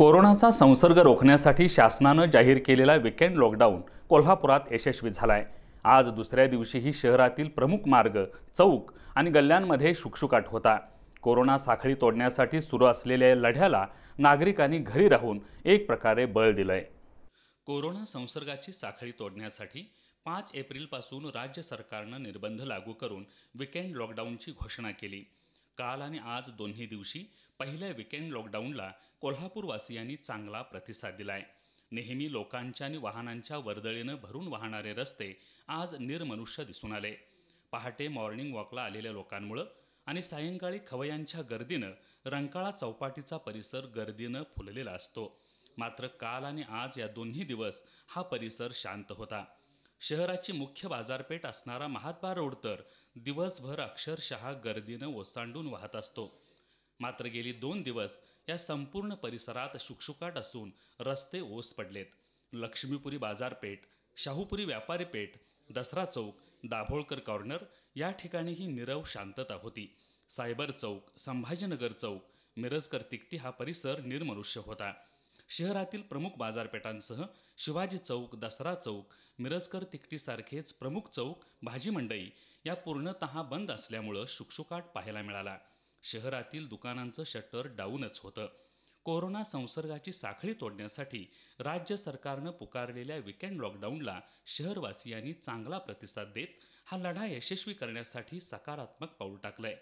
कोरोनाचा संसर्ग रोखण्यासाठी शासनानं जाहीर केलेला विकेंड लॉकडाऊन कोल्हापुरात यशस्वी झाला आहे आज दुसऱ्या दिवशीही शहरातील प्रमुख मार्ग चौक आणि गल्ल्यांमध्ये शुकशुकाट होता कोरोना साखळी तोडण्यासाठी सुरू असलेल्या लढ्याला नागरिकांनी घरी राहून एक प्रकारे बळ दिलंय कोरोना संसर्गाची साखळी तोडण्यासाठी पाच एप्रिलपासून राज्य सरकारनं निर्बंध लागू करून विकेंड लॉकडाऊनची घोषणा केली काल आणि आज दोन्ही दिवशी पहिल्या विकेंड लॉकडाऊनला कोल्हापूरवासियांनी चांगला प्रतिसाद दिलाय नेहमी लोकांच्या आणि वाहनांच्या वर्दळीनं भरून वाहणारे रस्ते आज निर्मनुष्य दिसून आले पहाटे मॉर्निंग वॉकला आलेल्या लोकांमुळं आणि सायंकाळी खवयांच्या गर्दीनं रंकाळा चौपाटीचा परिसर गर्दीनं फुललेला असतो मात्र काल आणि आज या दोन्ही दिवस हा परिसर शांत होता शहराची मुख्य बाजारपेठ असणारा महात्मा रोड तर दिवसभर अक्षरशः गर्दीनं ओसांडून वाहत असतो मात्र गेली दोन दिवस या संपूर्ण परिसरात शुकशुकाट असून रस्ते ओस पडलेत लक्ष्मीपुरी बाजारपेठ शाहूपुरी व्यापारी पेठ दसरा चौक दाभोळकर कॉर्नर या ठिकाणी ही निरव शांतता होती सायबर चौक संभाजीनगर चौक मिरजकर तिकटी हा परिसर निर्मनुष्य होता शहरातील प्रमुख बाजारपेठांसह शिवाजी चौक दसरा चौक मिरजकर तिकटीसारखेच प्रमुख चौक भाजी मंडई या पूर्णतः बंद असल्यामुळं शुकशुकाट पाहायला मिळाला शहरातील दुकानांचं शटर डाऊनच होतं कोरोना संसर्गाची साखळी तोडण्यासाठी राज्य सरकारनं पुकारलेल्या विकेंड लॉकडाऊनला शहरवासियांनी चांगला प्रतिसाद देत हा लढा यशस्वी करण्यासाठी सकारात्मक पाऊल टाकलंय